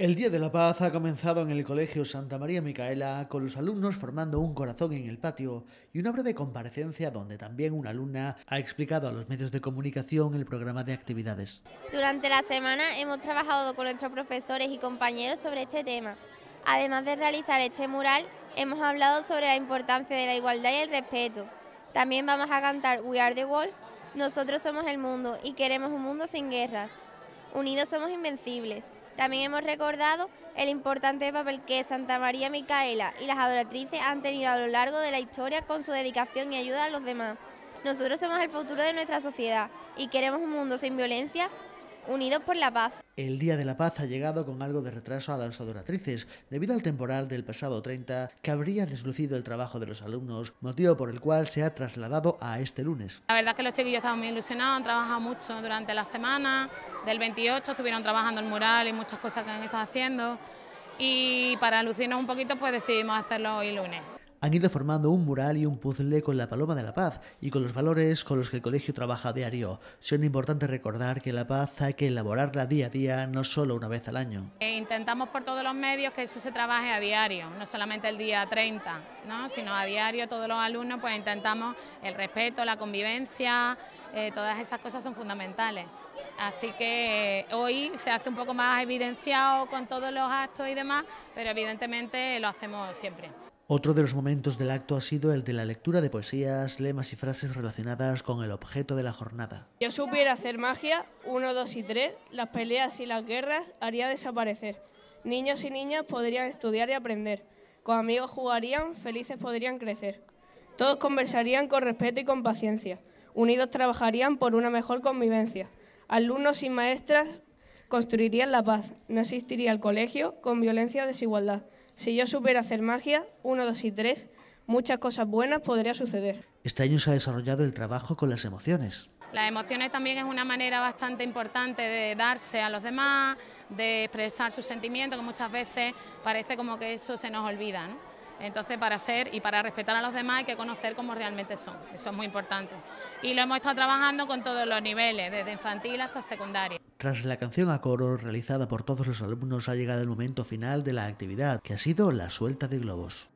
El Día de la Paz ha comenzado en el Colegio Santa María Micaela con los alumnos formando un corazón en el patio y una de comparecencia donde también una alumna ha explicado a los medios de comunicación el programa de actividades. Durante la semana hemos trabajado con nuestros profesores y compañeros sobre este tema. Además de realizar este mural, hemos hablado sobre la importancia de la igualdad y el respeto. También vamos a cantar We Are the World, Nosotros somos el mundo y queremos un mundo sin guerras. Unidos somos invencibles. También hemos recordado el importante papel que Santa María Micaela y las adoratrices han tenido a lo largo de la historia con su dedicación y ayuda a los demás. Nosotros somos el futuro de nuestra sociedad y queremos un mundo sin violencia unidos por la paz. El Día de la Paz ha llegado con algo de retraso a las adoratrices, debido al temporal del pasado 30 que habría deslucido el trabajo de los alumnos, motivo por el cual se ha trasladado a este lunes. La verdad es que los chiquillos estaban muy ilusionados, han trabajado mucho durante la semana, del 28 estuvieron trabajando el mural y muchas cosas que han estado haciendo y para alucinar un poquito pues decidimos hacerlo hoy lunes han ido formando un mural y un puzzle con la Paloma de la Paz y con los valores con los que el colegio trabaja a diario. es importante recordar que la paz hay que elaborarla día a día, no solo una vez al año. Eh, intentamos por todos los medios que eso se trabaje a diario, no solamente el día 30, sino a diario todos los alumnos, pues intentamos el respeto, la convivencia, eh, todas esas cosas son fundamentales. Así que eh, hoy se hace un poco más evidenciado con todos los actos y demás, pero evidentemente lo hacemos siempre. Otro de los momentos del acto ha sido el de la lectura de poesías, lemas y frases relacionadas con el objeto de la jornada. Yo supiera hacer magia, uno, dos y tres, las peleas y las guerras haría desaparecer. Niños y niñas podrían estudiar y aprender. Con amigos jugarían, felices podrían crecer. Todos conversarían con respeto y con paciencia. Unidos trabajarían por una mejor convivencia. Alumnos y maestras construirían la paz. No existiría el colegio con violencia o desigualdad. Si yo supiera hacer magia, uno, dos y tres, muchas cosas buenas podría suceder. Este año se ha desarrollado el trabajo con las emociones. Las emociones también es una manera bastante importante de darse a los demás, de expresar sus sentimientos, que muchas veces parece como que eso se nos olvida. Entonces, para ser y para respetar a los demás hay que conocer cómo realmente son. Eso es muy importante. Y lo hemos estado trabajando con todos los niveles, desde infantil hasta secundaria. Tras la canción a coro realizada por todos los alumnos ha llegado el momento final de la actividad, que ha sido la suelta de globos.